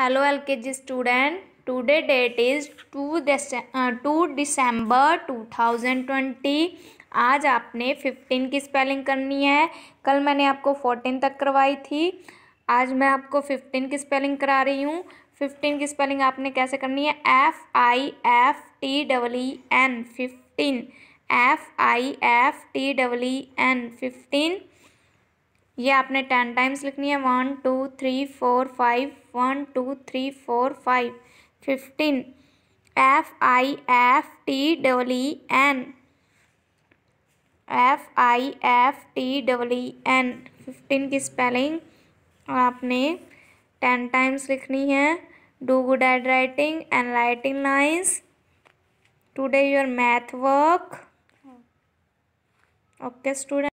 hello L K G student today date is two two December two thousand twenty आज आपने fifteen की spelling करनी है कल मैंने आपको फोर्टीन तक करवाई थी आज मैं आपको फिफ्टीन की स्पेलिंग करा रही हूँ फिफ्टीन की स्पेलिंग आपने कैसे करनी है F I F T double E N fifteen F I F T double E N fifteen ये आपने टेन टाइम्स लिखनी है one two three four five one two three four five fifteen F I F T double E N F I F T double E N fifteen की spelling आपने ten times लिखनी है do good and writing and writing lines today your math work okay student